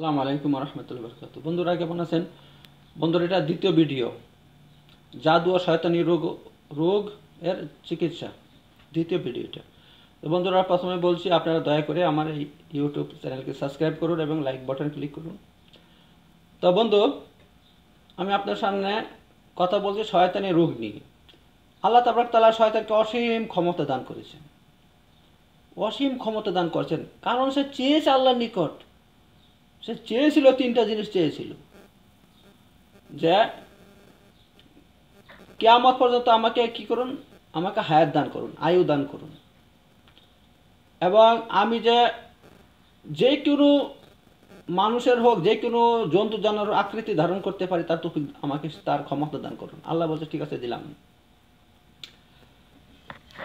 সালাম আলাইকুম রহমতুল বরকাত বন্ধুরা কেমন আছেন বন্ধুরা এটা দ্বিতীয় ভিডিও জাদু আর শয়তানি রোগ রোগ এর চিকিৎসা দ্বিতীয় ভিডিওটা তো বন্ধুরা প্রথমে বলছি আপনারা দয়া করে আমার এই ইউটিউব চ্যানেলকে সাবস্ক্রাইব করুন এবং লাইক বাটন ক্লিক করুন তো বন্ধু আমি আপনার সামনে কথা বলছি শয়তানি রোগ নিয়ে আল্লাহ তাবরাক তালা শয়তানকে অসীম ক্ষমতা দান করেছেন অসীম ক্ষমতা দান করছেন কারণ সে চেয়েছে আল্লাহর নিকট সে চেয়েছিল তিনটা জিনিস চেয়েছিল যে কেয়ামত পর্যন্ত আমাকে কি করুন আমাকে হায়াত দান করুন আয়ু দান করুন এবং আমি যে যে কোনো মানুষের হোক যে কোনো জন্তু জানোয়ার আকৃতি ধারণ করতে পারি তার তো আমাকে তার ক্ষমতা দান করুন আল্লাহ বলছে ঠিক আছে দিলাম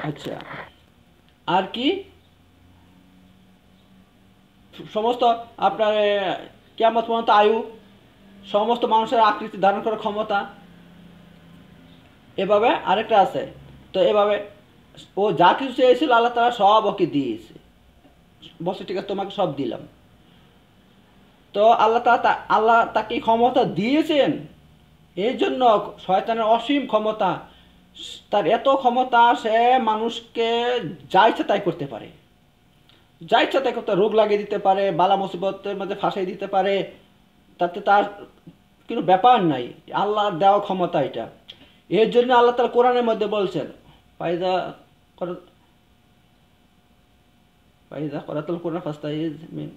আচ্ছা আর কি সমস্ত আপনার কেমন পর্যন্ত আয়ু সমস্ত মানুষের আকৃতি ধারণ করার ক্ষমতা এভাবে আরেকটা আছে তো এভাবে ও যা কিছু চেয়েছিল আল্লাহ তারা সব ওকে দিয়েছে বসে ঠিক আছে তোমাকে সব দিলাম তো আল্লাহ তা আল্লাহ তাকে ক্ষমতা দিয়েছেন এই জন্য শয়তানের অসীম ক্ষমতা তার এত ক্ষমতা সে মানুষকে যা তাই করতে পারে যা ইচ্ছা তাই করতে রোগ লাগিয়ে দিতে পারে বালা মুসিবতের মধ্যে ফাঁসাই দিতে পারে তাতে তার কোনো ব্যাপার নাই আল্লাহর দেওয়া ক্ষমতা এটা এর জন্য আল্লাহ তার কোরআনের মধ্যে বলছেন ফায়দা ফায়দা করাতল কোরআন ফাস্তাইজ মিন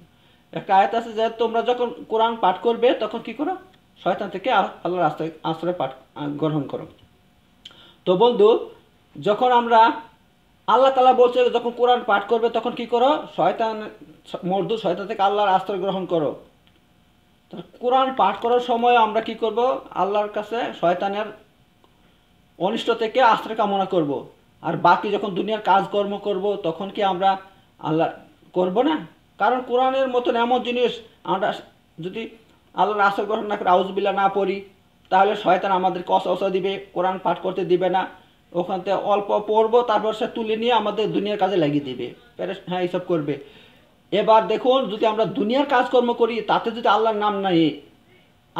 একটা আয়াত আছে যে তোমরা যখন কোরআন পাঠ করবে তখন কি করো শয়তান থেকে আল্লাহর আশ্রয় আশ্রয় পাঠ গ্রহণ করো তো বন্ধু যখন আমরা আল্লাহ তালা বলছে যখন কোরআন পাঠ করবে তখন কি করো শয়তান মর্দু শয়তান থেকে আল্লাহর আশ্রয় গ্রহণ করো কোরআন পাঠ করার সময় আমরা কি করব আল্লাহর কাছে শয়তানের অনিষ্ট থেকে আশ্রয় কামনা করব। আর বাকি যখন দুনিয়ার কাজকর্ম করব তখন কি আমরা আল্লাহ করব না কারণ কোরআনের মতন এমন জিনিস আমরা যদি আল্লাহর আশ্রয় গ্রহণ না করে আউজবিল্লা না পড়ি তাহলে শয়তান আমাদেরকে অসা দিবে কোরআন পাঠ করতে দিবে না ওখান থেকে অল্প পড়বো তারপর সে তুলে নিয়ে আমাদের দুনিয়ার কাজে লাগিয়ে দেবে প্যারেস হ্যাঁ এইসব করবে এবার দেখুন যদি আমরা দুনিয়ার কাজকর্ম করি তাতে যদি আল্লাহর নাম না নেই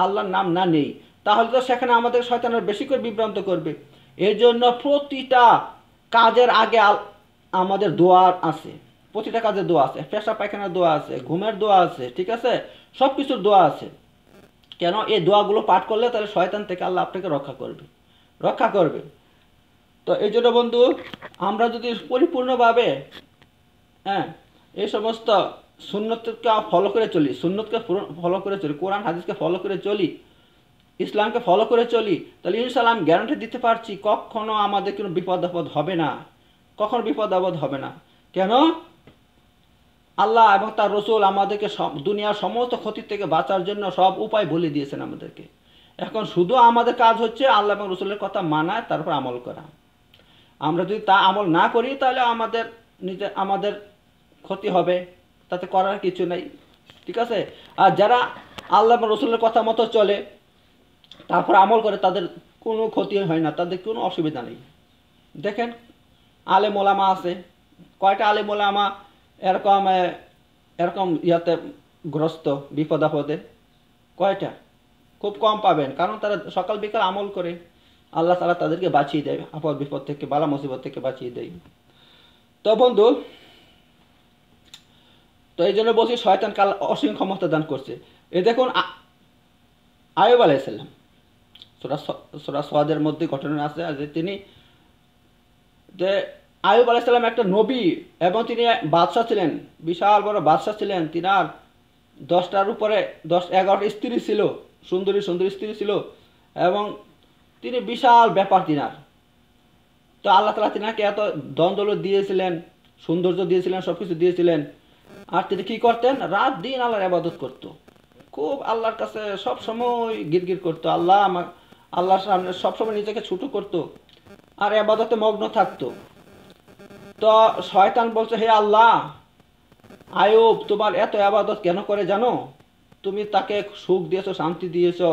আল্লাহর নাম না নেই তাহলে তো সেখানে আমাদের শয়তানের বেশি করে বিভ্রান্ত করবে এই জন্য প্রতিটা কাজের আগে আমাদের দোয়ার আছে প্রতিটা কাজের দোয়া আছে পেশা পায়খানার দোয়া আছে ঘুমের দোয়া আছে ঠিক আছে সব কিছুর দোয়া আছে কেন এই দোয়াগুলো পাঠ করলে তাহলে শয়তান থেকে আল্লাহ আপনাকে রক্ষা করবে রক্ষা করবে তো এই জন্য বন্ধু আমরা যদি পরিপূর্ণভাবে হ্যাঁ এই সমস্ত সুন্নতকে ফলো করে চলি সুন্নতকে ফলো করে চলি কোরআন হাদিসকে ফলো করে চলি ইসলামকে ফলো করে চলি তাহলে ইনশাল্লাহ আমি গ্যারান্টি দিতে পারছি কখনো আমাদের কোনো বিপদ আপদ হবে না কখনো বিপদ আপদ হবে না কেন আল্লাহ এবং তার রসুল আমাদেরকে সব দুনিয়ার সমস্ত ক্ষতির থেকে বাঁচার জন্য সব উপায় বলে দিয়েছেন আমাদেরকে এখন শুধু আমাদের কাজ হচ্ছে আল্লাহ এবং রসুলের কথা মানায় তারপর আমল করা আমরা যদি তা আমল না করি তাহলে আমাদের নিজে আমাদের ক্ষতি হবে তাতে করার কিছু নেই ঠিক আছে আর যারা আল্লাহ রসুলের কথা মতো চলে তারপর আমল করে তাদের কোনো ক্ষতি হয় না তাদের কোনো অসুবিধা নেই দেখেন আলে মোলামা আছে কয়টা আলে মোলামা এরকম এরকম ইয়াতে গ্রস্ত বিপদ আপদে কয়টা খুব কম পাবেন কারণ তারা সকাল বিকাল আমল করে আল্লাহ তালা তাদেরকে বাঁচিয়ে দেয় আপদ বিপদ থেকে বালা মুসিবত থেকে বাঁচিয়ে দেয় তো বন্ধু তো এই জন্য বলছি শয়তান কাল অসীম ক্ষমতা দান করছে এ দেখুন আয়ুব আলাইসাল্লাম সোরা সোরা সোয়াদের মধ্যে ঘটনা আছে যে তিনি যে আয়ুব আলাইসাল্লাম একটা নবী এবং তিনি বাদশাহ ছিলেন বিশাল বড় বাদশাহ ছিলেন তিনি আর দশটার উপরে দশ এগারোটা স্ত্রী ছিল সুন্দরী সুন্দরী স্ত্রী ছিল এবং তিনি বিশাল ব্যাপার তিনার তো আল্লাহ তালা তিনাকে এত দ্বন্দ্বল দিয়েছিলেন সৌন্দর্য দিয়েছিলেন সব কিছু দিয়েছিলেন আর তিনি কী করতেন রাত দিন আল্লাহর আবাদত করতো খুব আল্লাহর কাছে সব সময় গির করতো আল্লাহ আমার আল্লাহর সামনে সবসময় নিজেকে ছোটো করতো আর আবাদতে মগ্ন থাকতো তো শয়তান বলছে হে আল্লাহ আয়ব তোমার এত আবাদত কেন করে জানো তুমি তাকে সুখ দিয়েছো শান্তি দিয়েছো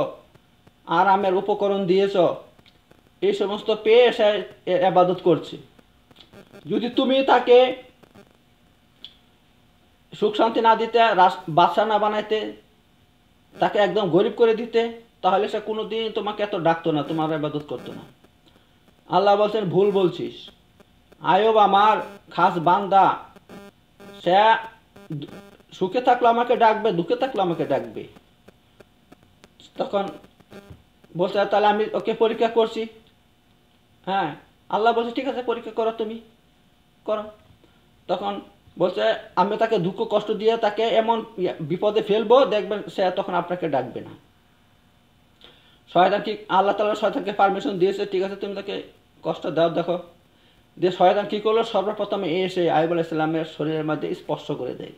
আরামের উপকরণ দিয়েছ এই সমস্ত পেয়ে এসে আবাদত করছে যদি তুমি তাকে সুখ শান্তি না দিতে বাদশা না বানাইতে তাকে একদম গরিব করে দিতে তাহলে সে কোনো দিন তোমাকে এত ডাকতো না তোমার আবাদত করতো না আল্লাহ বলছেন ভুল বলছিস আয়ব আমার খাস বান্দা সে সুখে থাকলে আমাকে ডাকবে দুঃখে থাকলে আমাকে ডাকবে তখন বলছে তাহলে আমি ওকে পরীক্ষা করছি হ্যাঁ আল্লাহ বলছে ঠিক আছে পরীক্ষা করো তুমি করো তখন বলছে আমি তাকে দুঃখ কষ্ট দিয়ে তাকে এমন বিপদে ফেলবো দেখবেন সে তখন আপনাকে ডাকবে না শয়তান ঠিক আল্লাহ তালা শয়তানকে পারমিশন দিয়েছে ঠিক আছে তুমি তাকে কষ্ট দাও দেখো যে শয়তান কী করলো সর্বপ্রথমে এসে আইবুল ইসলামের শরীরের মধ্যে স্পর্শ করে দেয়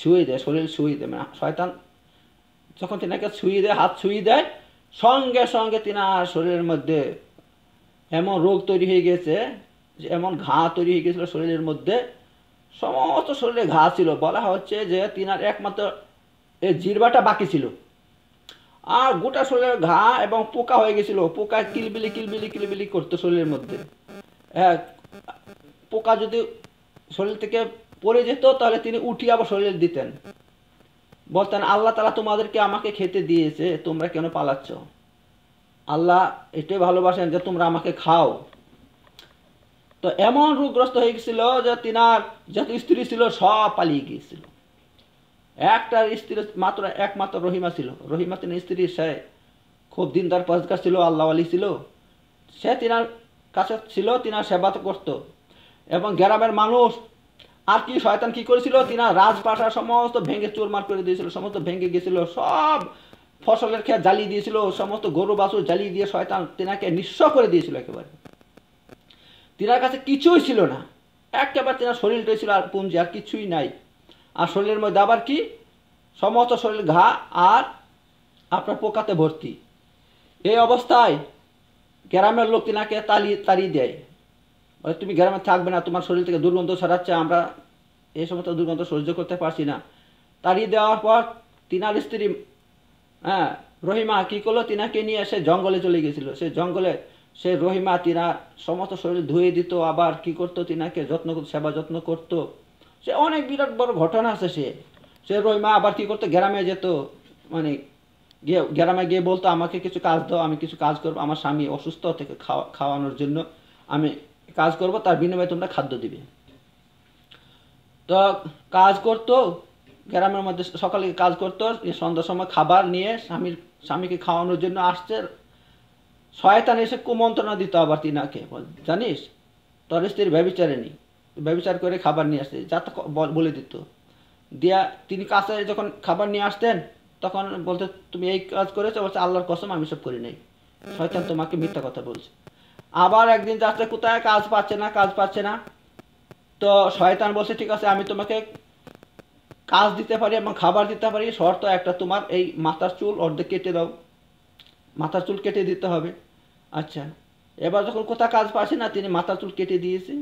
ছুঁয়ে দেয় শরীর ছুঁয়ে দেয় মানে শয়তান যখন তিনাকে ছুঁয়ে দেয় হাত ছুঁয়ে দেয় সঙ্গে সঙ্গে তিনার শরীরের মধ্যে এমন রোগ তৈরি হয়ে গেছে যে এমন ঘা তৈরি হয়ে গেছিল শরীরের মধ্যে সমস্ত শরীরে ঘা ছিল বলা হচ্ছে যে তিনার একমাত্র এই জিরবাটা বাকি ছিল আর গোটা শরীরের ঘা এবং পোকা হয়ে গেছিল পোকা কিলবিলি কিলবিলি কিলবিলি করতো শরীরের মধ্যে এক হ্যাঁ, পোকা যদি শরীর থেকে পড়ে যেত তাহলে তিনি উঠিয়ে আবার শরীরে দিতেন বলতেন আল্লাহ তালা তোমাদেরকে আমাকে খেতে দিয়েছে তোমরা কেন পালাচ্ছ আল্লাহ এটাই ভালোবাসেন যে তোমরা আমাকে খাও তো এমন রোগগ্রস্ত হয়ে গেছিল যে তিনার যত স্ত্রী ছিল সব পালিয়ে গিয়েছিল একটা স্ত্রী মাত্র একমাত্র রহিমা ছিল রহিমা তিনি স্ত্রী সে খুব দিন তার পজগার ছিল আল্লাহ আলী ছিল সে তিনার কাছে ছিল তিনার সেবা করত এবং গ্রামের মানুষ আর কি শয়তান কি করেছিল তিনা রাজপাশা সমস্ত ভেঙে চোরমার করে দিয়েছিল সমস্ত ভেঙে গেছিল সব ফসলের খেয়ে জ্বালিয়ে দিয়েছিল সমস্ত গরু বাছুর জ্বালিয়ে দিয়ে শয়তান তেনাকে নিঃস্ব করে দিয়েছিল একেবারে তিনার কাছে কিছুই ছিল না একেবারে তেনার শরীরটাই ছিল আর পুঞ্জি আর কিছুই নাই আর শরীরের মধ্যে আবার কি সমস্ত শরীর ঘা আর আপনার পোকাতে ভর্তি এই অবস্থায় গ্রামের লোক তিনাকে তালি তাড়িয়ে দেয় মানে তুমি গ্রামে থাকবে না তোমার শরীর থেকে দুর্গন্ধ ছড়াচ্ছে আমরা এই সমস্ত দুর্গন্ধ সহ্য করতে পারছি না তাড়িয়ে দেওয়ার পর তিনার স্ত্রী হ্যাঁ রহিমা কী করলো তিনাকে নিয়ে সে জঙ্গলে চলে গেছিলো সে জঙ্গলে সে রহিমা তিনা সমস্ত শরীর ধুয়ে দিত আবার কি করতো তিনাকে যত্ন সেবা যত্ন করত সে অনেক বিরাট বড় ঘটনা আছে সে সে রহিমা আবার কি করতো গ্রামে যেত মানে গিয়ে গ্রামে গিয়ে বলতো আমাকে কিছু কাজ দাও আমি কিছু কাজ করবো আমার স্বামী অসুস্থ থেকে খাওয়া খাওয়ানোর জন্য আমি কাজ করবো তার বিনিময়ে তোমরা খাদ্য দিবে তো কাজ করতো গ্রামের মধ্যে সকালে কাজ করতো সন্ধ্যার সময় খাবার নিয়ে স্বামীর স্বামীকে খাওয়ানোর জন্য আসছে শয়তান এসে কুমন্ত্রণা দিত আবার তিনাকে জানিস তোর স্ত্রীর ব্যবচারে নি ব্যবচার করে খাবার নিয়ে আসতে যা তো বলে দিত দিয়া তিনি কাছে যখন খাবার নিয়ে আসতেন তখন বলতে তুমি এই কাজ করেছো বলছে আল্লাহর কসম আমি সব করি নাই শয়তান তোমাকে মিথ্যা কথা বলছে আবার একদিন যাচ্ছে কোথায় কাজ পাচ্ছে না কাজ পাচ্ছে না তো শয়তান বলছে ঠিক আছে আমি তোমাকে কাজ দিতে পারি এবং খাবার দিতে পারি শর্ত একটা তোমার এই মাথার চুল অর্ধেক কেটে দাও মাথার চুল কেটে দিতে হবে আচ্ছা এবার যখন কোথাও কাজ পাচ্ছে না তিনি মাথার চুল কেটে দিয়েছে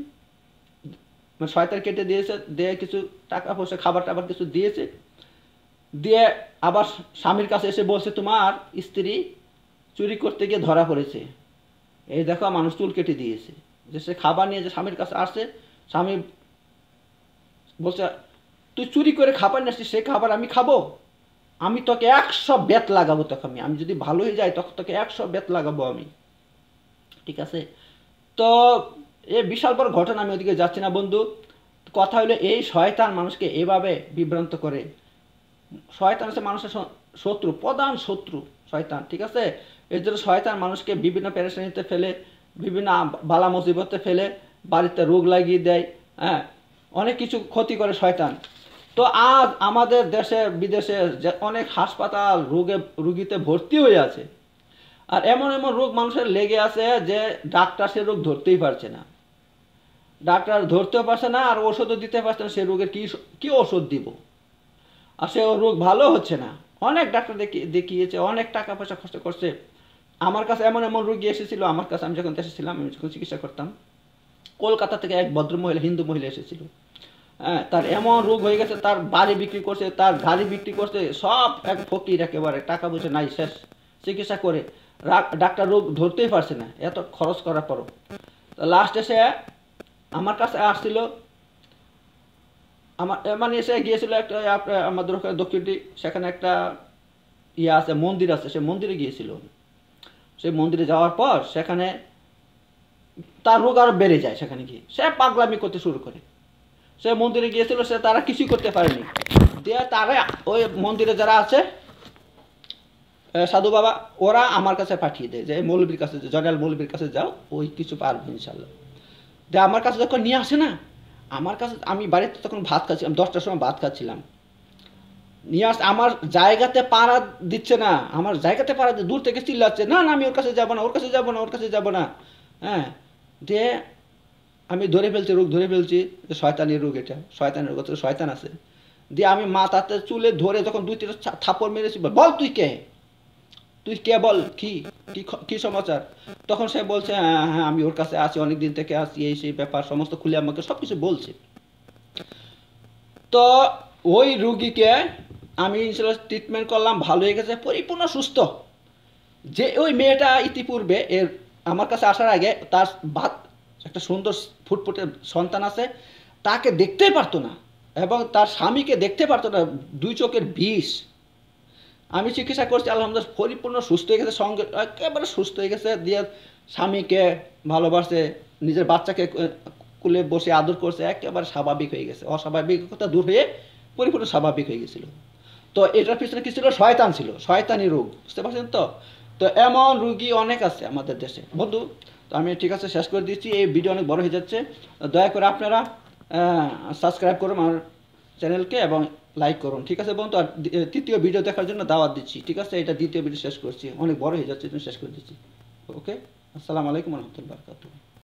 মানে শয়তান কেটে দিয়েছে দিয়ে কিছু টাকা পয়সা খাবার টাবার কিছু দিয়েছে দিয়ে আবার স্বামীর কাছে এসে বলছে তোমার স্ত্রী চুরি করতে গিয়ে ধরা পড়েছে এই দেখো মানুষ চুল কেটে দিয়েছে যে সে খাবার নিয়ে যে স্বামীর কাছে আসে স্বামী বলছে তুই চুরি করে খাবার নিয়ে আসছিস সেই খাবার আমি খাবো আমি তোকে একশো বেত লাগাবো তখন আমি আমি যদি ভালো হয়ে যাই তখন তোকে একশো বেত লাগাবো আমি ঠিক আছে তো এ বিশাল বড় ঘটনা আমি ওদিকে যাচ্ছি না বন্ধু কথা হলো এই শয়তান মানুষকে এভাবে বিভ্রান্ত করে শয়তান হচ্ছে মানুষের শত্রু প্রধান শত্রু শয়তান ঠিক আছে এর জন্য শয়তান মানুষকে বিভিন্ন প্যারেশানিতে ফেলে বিভিন্ন বালা মুসিবতে ফেলে বাড়িতে রোগ লাগিয়ে দেয় হ্যাঁ অনেক কিছু ক্ষতি করে শয়তান তো আজ আমাদের দেশে বিদেশে যে অনেক হাসপাতাল রোগে রুগীতে ভর্তি হয়ে আছে আর এমন এমন রোগ মানুষের লেগে আছে যে ডাক্তার সে রোগ ধরতেই পারছে না ডাক্তার ধরতেও পারছে না আর ওষুধও দিতে পারছে না সে রোগের কী কী ওষুধ দিব আর সে রোগ ভালো হচ্ছে না অনেক ডাক্তার দেখিয়েছে অনেক টাকা পয়সা খরচ করছে আমার কাছে এমন এমন রুগী এসেছিল আমার কাছে আমি যখন দেশে ছিলাম আমি যখন চিকিৎসা করতাম কলকাতা থেকে এক ভদ্র মহিলা হিন্দু মহিলা এসেছিল হ্যাঁ তার এমন রোগ হয়ে গেছে তার বাড়ি বিক্রি করছে তার গাড়ি বিক্রি করছে সব এক ফকির একেবারে টাকা পয়সা নাই শেষ চিকিৎসা করে ডাক্তার রোগ ধরতেই পারছে না এত খরচ করার পরও লাস্টে সে আমার কাছে আসছিল আমার মানে সে গিয়েছিল একটা আমাদের ওখানে দক্ষিণটি সেখানে একটা ইয়ে আছে মন্দির আছে সে মন্দিরে গিয়েছিল সেই মন্দিরে যাওয়ার পর সেখানে তার রোগ আরও বেড়ে যায় সেখানে গিয়ে সে পাগলামি করতে শুরু করে সে মন্দিরে গিয়েছিল সে তারা কিছুই করতে পারেনি দিয়ে তারা ওই মন্দিরে যারা আছে সাধু বাবা ওরা আমার কাছে পাঠিয়ে দেয় যে মৌলবীর কাছে জনাল মৌলবীর কাছে যাও ওই কিছু পারবে ইনশাল্লাহ দিয়ে আমার কাছে যখন নিয়ে আসে না আমার কাছে আমি বাড়িতে তখন ভাত খাচ্ছিলাম দশটার সময় ভাত খাচ্ছিলাম নিয়ে আস আমার জায়গাতে পাড়া দিচ্ছে না আমার জায়গাতে পাড়া দূর থেকে চিল্লাচ্ছে না না আমি ওর কাছে যাবো না ওর কাছে যাবো না ওর কাছে যাবো না হ্যাঁ দিয়ে আমি ধরে ফেলছি রোগ ধরে ফেলছি শয়তানের রোগ এটা শয়তানের রোগ শয়তান আছে দিয়ে আমি মা তাতে চুলে ধরে যখন দুই তিনটা থাপড় মেরেছি বল তুই কে তুই কে বল কি কি সমাচার তখন সে বলছে হ্যাঁ হ্যাঁ, হ্যাঁ আমি ওর কাছে আছি অনেক দিন থেকে আসি এই সেই ব্যাপার সমস্ত খুলে আমাকে সব কিছু বলছে তো ওই রুগীকে আমি ট্রিটমেন্ট করলাম ভালো হয়ে গেছে পরিপূর্ণ সুস্থ যে ওই মেয়েটা ইতিপূর্বে এর আমার কাছে আসার আগে তার বাদ একটা সুন্দর ফুটফুটে সন্তান আছে তাকে দেখতেই পারতো না এবং তার স্বামীকে দেখতে পারতো না দুই চোখের বিষ আমি চিকিৎসা করছি আলহামদুলিল্লাহ পরিপূর্ণ সুস্থ হয়ে গেছে সঙ্গে একেবারে সুস্থ হয়ে গেছে দিয়ে স্বামীকে ভালোবাসে নিজের বাচ্চাকে কুলে বসে আদর করছে একেবারে স্বাভাবিক হয়ে গেছে অস্বাভাবিকতা দূর হয়ে পরিপূর্ণ স্বাভাবিক হয়ে গেছিলো তো এটার পিছনে কী ছিল শয়তান ছিল শয়তানি রোগ বুঝতে পারছেন তো তো এমন রুগী অনেক আছে আমাদের দেশে বন্ধু তো আমি ঠিক আছে শেষ করে দিচ্ছি এই ভিডিও অনেক বড় হয়ে যাচ্ছে দয়া করে আপনারা সাবস্ক্রাইব করুন আমার চ্যানেলকে এবং লাইক করুন ঠিক আছে বন্ধু আর তৃতীয় ভিডিও দেখার জন্য দাওয়াত দিচ্ছি ঠিক আছে এটা দ্বিতীয় ভিডিও শেষ করছি অনেক বড় হয়ে যাচ্ছে শেষ করে দিচ্ছি ওকে আসসালামু আলাইকুম রহমতুল্লাহ বারকাতুহ